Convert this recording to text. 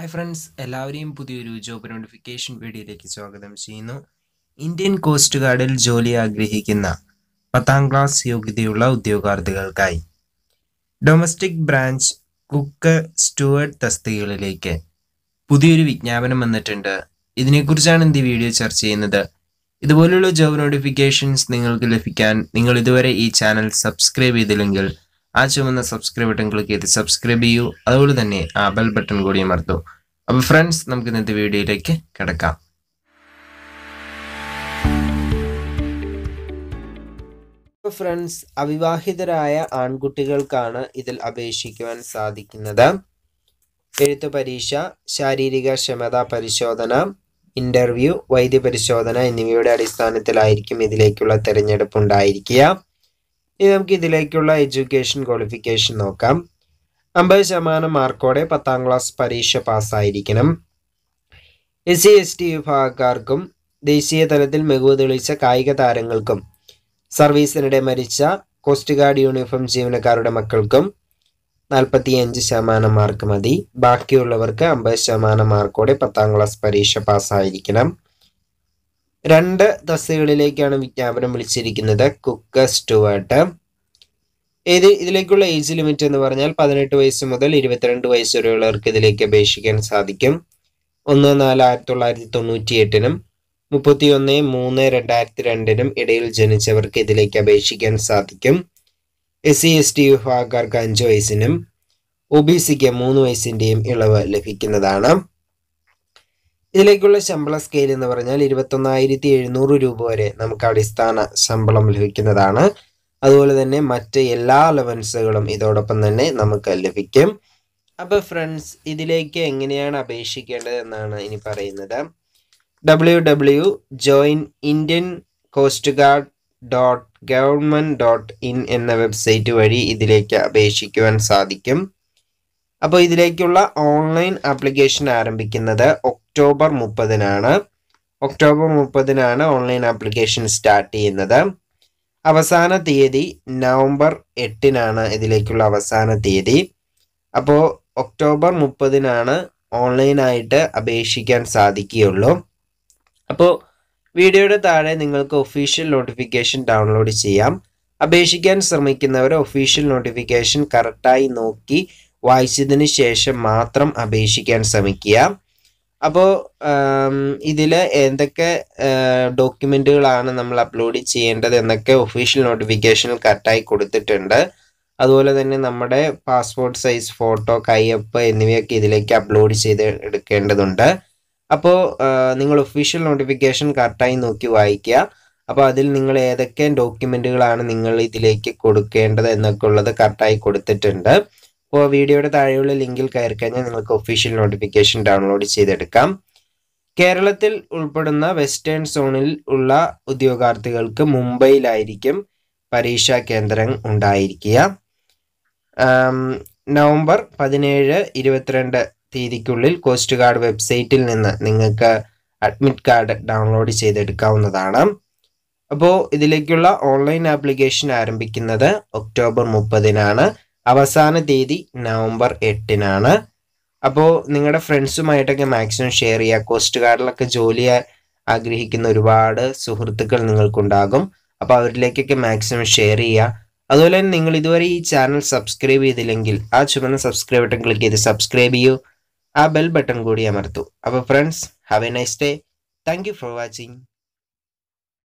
hi friends എല്ലാവരെയും പുതിയൊരു job notification വീഡിയോയിലേക്ക് സ്വാഗതം ചെയ്യുന്നു ഇന്ത്യൻ കോസ്റ്റ് ഗാർഡിൽ ജോലി ആഗ്രഹിക്കുന്ന പത്താം ക്ലാസ് യോഗ്യതയുള്ള ഉദ്യോഗാർത്ഥികൾക്കായി ഡൊമസ്റ്റിക് ബ്രാഞ്ച് കുക്ക് സ്റ്റുവേർഡ് തസ്തികകളിലേക്ക് പുതിയൊരു വിജ്ഞാപനം വന്നിട്ടുണ്ട് ഇതിനെക്കുറിച്ചാണ് ഇന്ത്യ വീഡിയോ ചർച്ച ചെയ്യുന്നത് ഇതുപോലുള്ള ജോബ് നോട്ടിഫിക്കേഷൻസ് നിങ്ങൾക്ക് ലഭിക്കാൻ നിങ്ങൾ ഇതുവരെ ഈ ചാനൽ സബ്സ്ക്രൈബ് ചെയ്തില്ലെങ്കിൽ ആ ചുമന്ന സബ്സ്ക്രൈബ് ബട്ടൺ ക്ലിക്ക് ചെയ്ത് സബ്സ്ക്രൈബ് ചെയ്യൂ അതുപോലെ തന്നെ ആ ബെൽ ബട്ടൺ കൂടി അമർത്തൂ അപ്പോൾ ഫ്രണ്ട്സ് നമുക്ക് ഇന്നത്തെ വീഡിയോയിലേക്ക് കിടക്കാം ഫ്രണ്ട്സ് അവിവാഹിതരായ ആൺകുട്ടികൾക്കാണ് ഇതിൽ അപേക്ഷിക്കുവാൻ സാധിക്കുന്നത് എഴുത്ത് പരീക്ഷ ശാരീരിക ക്ഷമതാ പരിശോധന ഇന്റർവ്യൂ വൈദ്യ പരിശോധന എന്നിവയുടെ അടിസ്ഥാനത്തിലായിരിക്കും ഇതിലേക്കുള്ള തെരഞ്ഞെടുപ്പ് ഉണ്ടായിരിക്കുക ഇനി നമുക്ക് ഇതിലേക്കുള്ള എഡ്യൂക്കേഷൻ ക്വാളിഫിക്കേഷൻ നോക്കാം അമ്പത് ശതമാനം മാർക്കോടെ പത്താം ക്ലാസ് പരീക്ഷ പാസ്സായിരിക്കണം എസ് സി എസ് ടി വിഭാഗക്കാർക്കും ദേശീയ തലത്തിൽ മികവ് തെളിയിച്ച കായിക താരങ്ങൾക്കും സർവീസിനിടെ മരിച്ച കോസ്റ്റ് ഗാർഡ് യൂണിഫോം ജീവനക്കാരുടെ മക്കൾക്കും നാൽപ്പത്തിയഞ്ച് ശതമാനം മാർക്ക് മതി ബാക്കിയുള്ളവർക്ക് അമ്പത് ശതമാനം മാർക്കോടെ പത്താം ക്ലാസ് പരീക്ഷ പാസ്സായിരിക്കണം രണ്ട് തസ്തികളിലേക്കാണ് വിജ്ഞാപനം വിളിച്ചിരിക്കുന്നത് കുക്ക് സ്റ്റുവേർട്ട് ഏത് ഇതിലേക്കുള്ള ഏജ് ലിമിറ്റ് എന്ന് പറഞ്ഞാൽ പതിനെട്ട് വയസ്സ് മുതൽ ഇരുപത്തിരണ്ട് വയസ്സ് വരെയുള്ളവർക്ക് ഇതിലേക്ക് അപേക്ഷിക്കാൻ സാധിക്കും ഒന്ന് നാല് ആയിരത്തി തൊള്ളായിരത്തി തൊണ്ണൂറ്റി എട്ടിനും മുപ്പത്തി ഒന്ന് മൂന്ന് രണ്ടായിരത്തി രണ്ടിനും ഇടയിൽ ജനിച്ചവർക്ക് ഇതിലേക്ക് അപേക്ഷിക്കാൻ സാധിക്കും എസ് സി എസ് ടി വിഭാഗക്കാർക്ക് അഞ്ച് വയസ്സിനും ഒ ബി സിക്ക് മൂന്ന് വയസ്സിൻ്റെയും ഇളവ് ലഭിക്കുന്നതാണ് ഇതിലേക്കുള്ള ശമ്പള സ്കെയിൽ എന്ന് പറഞ്ഞാൽ ഇരുപത്തൊന്നായിരത്തി എഴുന്നൂറ് രൂപ വരെ നമുക്ക് അടിസ്ഥാന ശമ്പളം ലഭിക്കുന്നതാണ് അതുപോലെ തന്നെ മറ്റ് എല്ലാ അലവൻസുകളും ഇതോടൊപ്പം തന്നെ നമുക്ക് ലഭിക്കും അപ്പോൾ ഫ്രണ്ട്സ് ഇതിലേക്ക് എങ്ങനെയാണ് അപേക്ഷിക്കേണ്ടത് എന്നാണ് ഇനി പറയുന്നത് W W join Indian coast guard dot government dot in എന്ന വെബ്സൈറ്റ് വഴി ഇതിലേക്ക് അപേക്ഷിക്കുവാൻ സാധിക്കും അപ്പോൾ ഇതിലേക്കുള്ള ഓൺലൈൻ ആപ്ലിക്കേഷൻ ആരംഭിക്കുന്നത് ഒക്ടോബർ മുപ്പതിനാണ് ഒക്ടോബർ മുപ്പതിനാണ് ഓൺലൈൻ ആപ്ലിക്കേഷൻ സ്റ്റാർട്ട് ചെയ്യുന്നത് അവസാന തീയതി നവംബർ എട്ടിനാണ് ഇതിലേക്കുള്ള അവസാന തീയതി അപ്പോൾ ഒക്ടോബർ മുപ്പതിനാണ് ഓൺലൈനായിട്ട് അപേക്ഷിക്കാൻ സാധിക്കുകയുള്ളൂ അപ്പോൾ വീഡിയോയുടെ താഴെ നിങ്ങൾക്ക് ഒഫീഷ്യൽ നോട്ടിഫിക്കേഷൻ ഡൗൺലോഡ് ചെയ്യാം അപേക്ഷിക്കാൻ ശ്രമിക്കുന്നവർ ഒഫീഷ്യൽ നോട്ടിഫിക്കേഷൻ കറക്റ്റായി നോക്കി വായിച്ചതിന് ശേഷം മാത്രം അപേക്ഷിക്കാൻ ശ്രമിക്കുക അപ്പോൾ ഇതിൽ എന്തൊക്കെ ഡോക്യുമെൻറ്റുകളാണ് നമ്മൾ അപ്ലോഡ് ചെയ്യേണ്ടത് എന്നൊക്കെ ഒഫീഷ്യൽ നോട്ടിഫിക്കേഷനിൽ കറക്റ്റായി കൊടുത്തിട്ടുണ്ട് അതുപോലെ തന്നെ നമ്മുടെ പാസ്പോർട്ട് സൈസ് ഫോട്ടോ കയ്യപ്പ് എന്നിവയൊക്കെ ഇതിലേക്ക് അപ്ലോഡ് ചെയ്ത് എടുക്കേണ്ടതുണ്ട് അപ്പോൾ നിങ്ങൾ ഒഫീഷ്യൽ നോട്ടിഫിക്കേഷൻ കറക്റ്റായി നോക്കി വായിക്കുക അപ്പോൾ അതിൽ നിങ്ങൾ ഏതൊക്കെ ഡോക്യുമെൻറ്റുകളാണ് നിങ്ങൾ ഇതിലേക്ക് കൊടുക്കേണ്ടത് എന്നൊക്കെ ഉള്ളത് കറക്റ്റായി കൊടുത്തിട്ടുണ്ട് അപ്പോൾ വീഡിയോയുടെ താഴെയുള്ള ലിങ്കിൽ കയറി കഴിഞ്ഞാൽ നിങ്ങൾക്ക് ഒഫീഷ്യൽ നോട്ടിഫിക്കേഷൻ ഡൗൺലോഡ് ചെയ്തെടുക്കാം കേരളത്തിൽ ഉൾപ്പെടുന്ന വെസ്റ്റേൺ സോണിൽ ഉള്ള ഉദ്യോഗാർത്ഥികൾക്ക് മുംബൈയിലായിരിക്കും പരീക്ഷാ കേന്ദ്രം ഉണ്ടായിരിക്കുക നവംബർ പതിനേഴ് ഇരുപത്തിരണ്ട് തീയതിക്കുള്ളിൽ കോസ്റ്റ് ഗാർഡ് വെബ്സൈറ്റിൽ നിന്ന് നിങ്ങൾക്ക് അഡ്മിറ്റ് കാർഡ് ഡൗൺലോഡ് ചെയ്തെടുക്കാവുന്നതാണ് അപ്പോൾ ഇതിലേക്കുള്ള ഓൺലൈൻ ആപ്ലിക്കേഷൻ ആരംഭിക്കുന്നത് ഒക്ടോബർ മുപ്പതിനാണ് അവസാന തീയതി നവംബർ എട്ടിനാണ് അപ്പോൾ നിങ്ങളുടെ ഫ്രണ്ട്സുമായിട്ടൊക്കെ മാക്സിമം ഷെയർ ചെയ്യുക കോസ്റ്റ് ഗാർഡിലൊക്കെ ജോലി ആഗ്രഹിക്കുന്ന ഒരുപാട് സുഹൃത്തുക്കൾ നിങ്ങൾക്കുണ്ടാകും അപ്പോൾ അവരിലേക്കൊക്കെ മാക്സിമം ഷെയർ ചെയ്യുക അതുപോലെ തന്നെ നിങ്ങൾ ഇതുവരെ ഈ ചാനൽ സബ്സ്ക്രൈബ് ചെയ്തില്ലെങ്കിൽ ആ ചുമന്ന സബ്സ്ക്രൈബ് ബട്ടൺ ക്ലിക്ക് ചെയ്ത് സബ്സ്ക്രൈബ് ചെയ്യൂ ആ ബെൽ ബട്ടൺ കൂടി അമർത്തൂ അപ്പോൾ friends have a nice day thank for watching